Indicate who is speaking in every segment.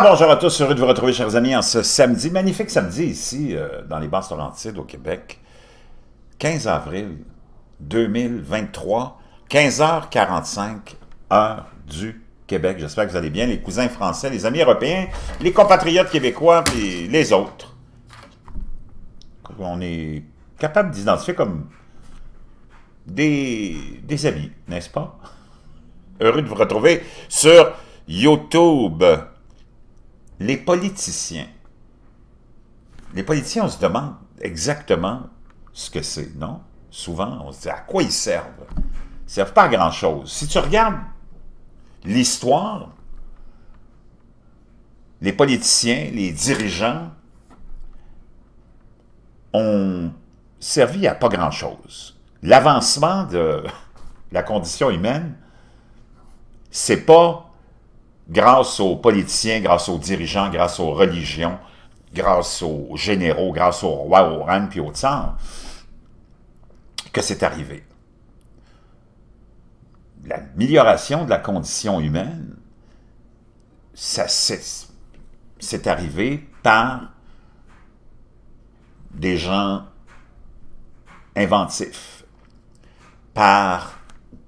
Speaker 1: bonjour à tous, heureux de vous retrouver, chers amis, en ce samedi, magnifique samedi ici, euh, dans les Basses-Laurentides, au Québec. 15 avril 2023, 15h45, heure du Québec. J'espère que vous allez bien, les cousins français, les amis européens, les compatriotes québécois, puis les autres. On est capable d'identifier comme des amis, n'est-ce pas? Heureux de vous retrouver sur YouTube les politiciens, les politiciens, on se demande exactement ce que c'est, non? Souvent, on se dit à quoi ils servent. Ils ne servent pas à grand-chose. Si tu regardes l'histoire, les politiciens, les dirigeants ont servi à pas grand-chose. L'avancement de la condition humaine, c'est pas grâce aux politiciens, grâce aux dirigeants, grâce aux religions, grâce aux généraux, grâce aux rois, aux reines puis aux tsars, que c'est arrivé. L'amélioration de la condition humaine, c'est arrivé par des gens inventifs, par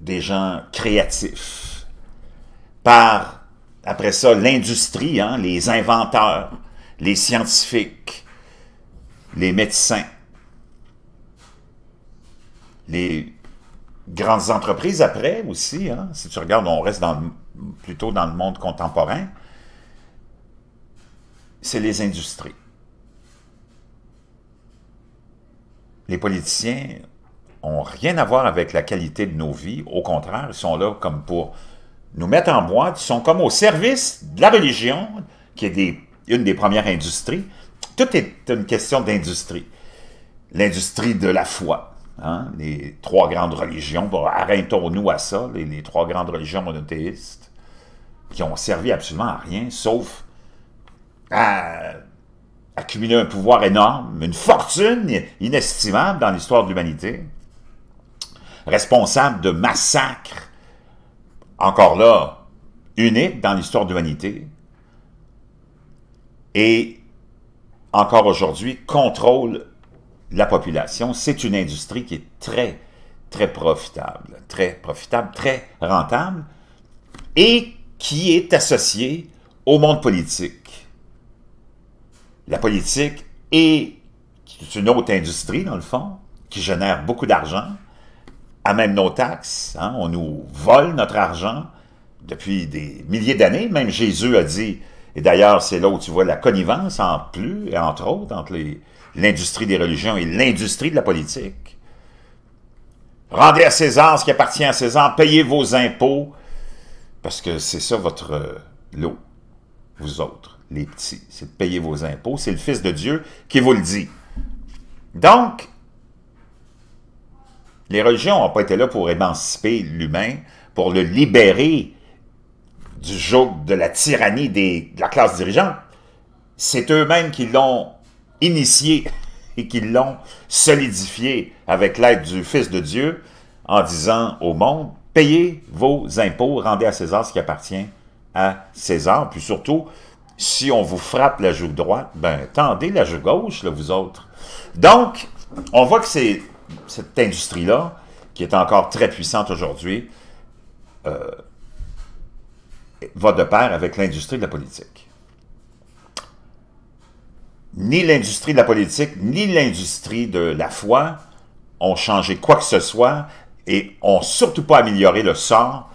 Speaker 1: des gens créatifs, par après ça, l'industrie, hein, les inventeurs, les scientifiques, les médecins, les grandes entreprises après aussi. Hein. si tu regardes, on reste plutôt dans le monde contemporain. C'est les industries. Les politiciens n'ont rien à voir avec la qualité de nos vies. Au contraire, ils sont là comme pour nous mettent en boîte, sont comme au service de la religion, qui est une des premières industries. Tout est une question d'industrie. L'industrie de la foi, hein, les trois grandes religions, arrêtons-nous à ça, les, les, trois grandes religions monothéistes, qui ont servi absolument à rien, sauf à accumuler un pouvoir énorme, une fortune inestimable dans l'histoire de l'humanité, responsable de massacres encore là, unique dans l'histoire de l'humanité, et encore aujourd'hui, contrôle la population. C'est une industrie qui est très, très profitable, très profitable, très rentable, et qui est associée au monde politique. La politique est une autre industrie, dans le fond, qui génère beaucoup d'argent, à même nos taxes, hein. on nous vole notre argent depuis des milliers d'années. Même Jésus a dit, et d'ailleurs c'est là où tu vois la connivence en plus, et entre autres, entre l'industrie des religions et l'industrie de la politique. Rendez à César ce qui appartient à César, payez vos impôts, parce que c'est ça votre euh, lot, vous autres, les petits, c'est de payer vos impôts, c'est le Fils de Dieu qui vous le dit. Donc, les religions n'ont pas été là pour émanciper l'humain, pour le libérer du joug de la tyrannie des, de la classe dirigeante. C'est eux-mêmes qui l'ont initié et qui l'ont solidifié avec l'aide du Fils de Dieu en disant au monde, payez vos impôts, rendez à César ce qui appartient à César. Puis surtout, si on vous frappe la joue droite, ben tendez la joue gauche, vous autres. Donc, on voit que c'est cette industrie-là, qui est encore très puissante aujourd'hui, euh, va de pair avec l'industrie de la politique. Ni l'industrie de la politique, ni l'industrie de la foi ont changé quoi que ce soit et ont surtout pas amélioré le sort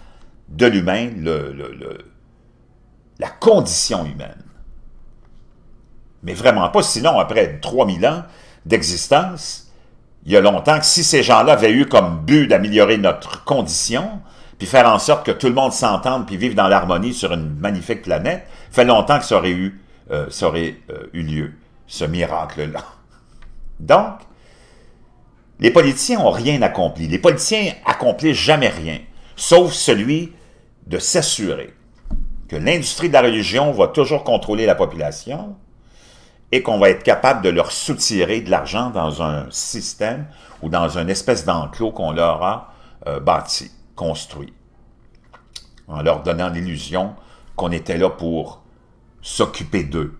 Speaker 1: de l'humain, la condition humaine. Mais vraiment pas, sinon après 3000 ans d'existence, il y a longtemps que si ces gens-là avaient eu comme but d'améliorer notre condition, puis faire en sorte que tout le monde s'entende puis vive dans l'harmonie sur une magnifique planète, fait longtemps que ça aurait eu, euh, euh, lieu, ce miracle-là. Donc, les politiciens n'ont rien accompli. Les politiciens accomplissent jamais rien, sauf celui de s'assurer que l'industrie de la religion va toujours contrôler la population, et qu'on va être capable de leur soutirer de l'argent dans un système ou dans une espèce d'enclos qu'on leur a euh, bâti, construit, en leur donnant l'illusion qu'on était là pour s'occuper d'eux.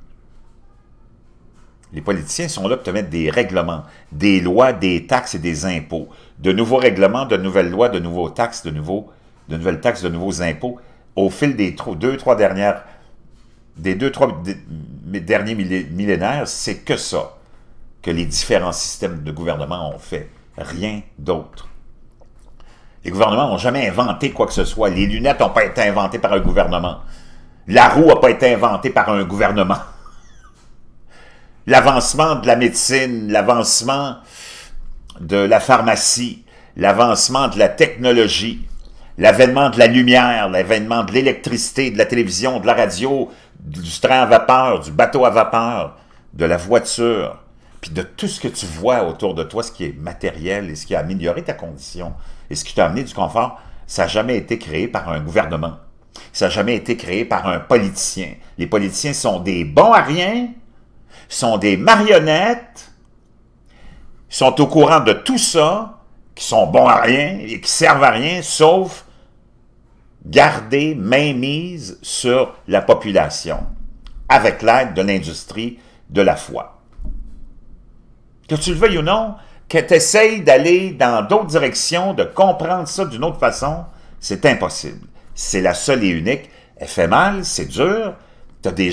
Speaker 1: Les politiciens sont là pour te mettre des règlements, des lois, des taxes et des impôts, de nouveaux règlements, de nouvelles lois, de nouveaux taxes, de, nouveaux, de nouvelles taxes, de nouveaux impôts. Au fil des deux, trois dernières des deux, trois derniers millénaires, c'est que ça que les différents systèmes de gouvernement ont fait. Rien d'autre. Les gouvernements n'ont jamais inventé quoi que ce soit. Les lunettes n'ont pas été inventées par un gouvernement. La roue n'a pas été inventée par un gouvernement. L'avancement de la médecine, l'avancement de la pharmacie, l'avancement de la technologie, l'avènement de la lumière, l'avènement de l'électricité, de la télévision, de la radio, du train à vapeur, du bateau à vapeur, de la voiture, puis de tout ce que tu vois autour de toi, ce qui est matériel et ce qui a amélioré ta condition et ce qui t'a amené du confort, ça n'a jamais été créé par un gouvernement. Ça n'a jamais été créé par un politicien. Les politiciens sont des bons à rien, sont des marionnettes, sont au courant de tout ça, qui sont bons à rien et qui servent à rien, sauf garder mainmise sur la population avec l'aide de l'industrie de la foi. Que tu le veuilles ou non, que tu essayes d'aller dans d'autres directions, de comprendre ça d'une autre façon, c'est impossible. C'est la seule et unique. Elle fait mal, c'est dur. des...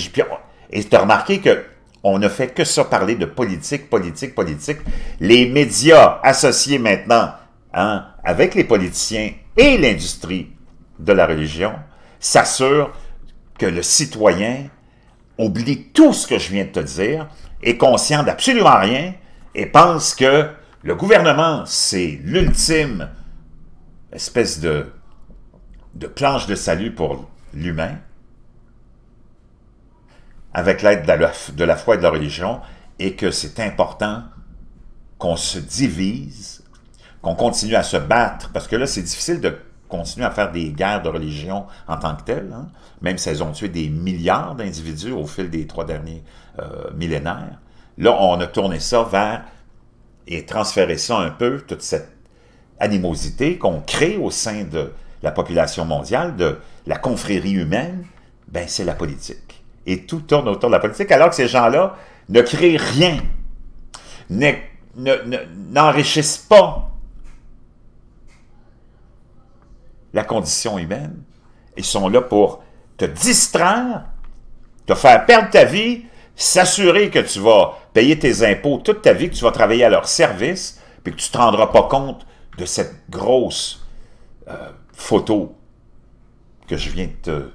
Speaker 1: Et tu as remarqué que on ne fait que ça parler de politique, politique, politique. Les médias associés maintenant hein, avec les politiciens et l'industrie de la religion s'assure que le citoyen oublie tout ce que je viens de te dire, est conscient d'absolument rien et pense que le gouvernement, c'est l'ultime espèce de, de planche de salut pour l'humain, avec l'aide de, de la foi et de la religion, et que c'est important qu'on se divise, qu'on continue à se battre, parce que là, c'est difficile de continuent à faire des guerres de religion en tant que telles, hein. même si elles ont tué des milliards d'individus au fil des trois derniers euh, millénaires. Là, on a tourné ça vers et transféré ça un peu, toute cette animosité qu'on crée au sein de la population mondiale, de la confrérie humaine, ben c'est la politique. Et tout tourne autour de la politique, alors que ces gens-là ne créent rien, n'enrichissent pas la condition humaine. Ils sont là pour te distraire, te faire perdre ta vie, s'assurer que tu vas payer tes impôts toute ta vie, que tu vas travailler à leur service, puis que tu ne te rendras pas compte de cette grosse euh, photo que je viens de te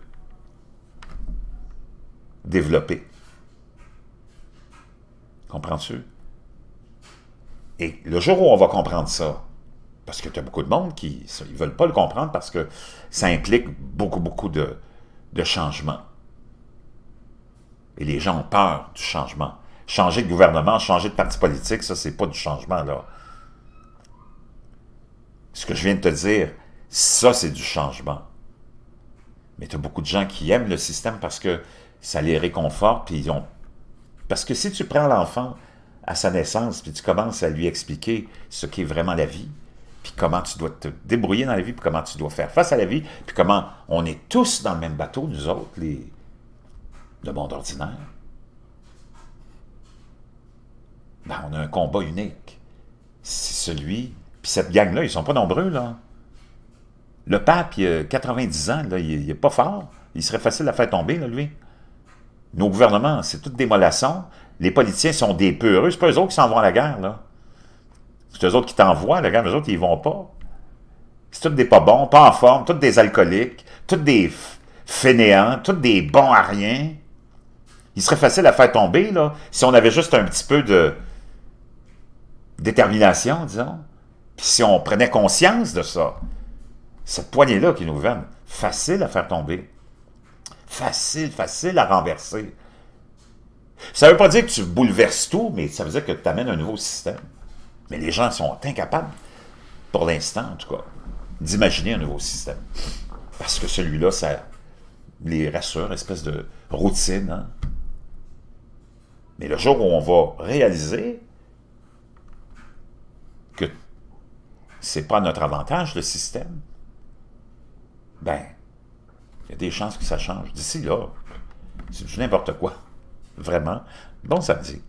Speaker 1: développer. Comprends-tu? Et le jour où on va comprendre ça, parce que tu as beaucoup de monde qui ne veulent pas le comprendre parce que ça implique beaucoup, beaucoup de, de changements. Et les gens ont peur du changement. Changer de gouvernement, changer de parti politique, ça, c'est pas du changement, là. Ce que je viens de te dire, ça, c'est du changement. Mais tu as beaucoup de gens qui aiment le système parce que ça les réconforte, puis ils ont... Parce que si tu prends l'enfant à sa naissance, puis tu commences à lui expliquer ce qu'est vraiment la vie, puis comment tu dois te débrouiller dans la vie, puis comment tu dois faire face à la vie, puis comment on est tous dans le même bateau, nous autres, les... le monde ordinaire. Ben, on a un combat unique. C'est celui... Puis cette gang-là, ils sont pas nombreux, là. Le pape, il a 90 ans, là, il, n'est est pas fort. Il serait facile à faire tomber, là, lui. Nos gouvernements, c'est toute des Les politiciens sont des peureux. C'est pas eux autres qui s'en vont à la guerre, là. C'est eux autres qui t'envoient, les gars, mais eux autres, ils vont pas. C'est tous des pas bons, pas en forme, tous des alcooliques, tous des fainéants, tous des bons à rien. Il serait facile à faire tomber, là, si on avait juste un petit peu de détermination, disons. Puis si on prenait conscience de ça, cette poignée-là qui nous gouverne, facile à faire tomber. Facile, facile à renverser. Ça ne veut pas dire que tu bouleverses tout, mais ça veut dire que tu amènes un nouveau système. Mais les gens sont incapables, pour l'instant en tout cas, d'imaginer un nouveau système. Parce que celui-là, ça les rassure, une espèce de routine. Hein. Mais le jour où on va réaliser que c'est pas notre avantage, le système, ben, il y a des chances que ça change. D'ici là, c'est n'importe quoi. Vraiment. Bon samedi.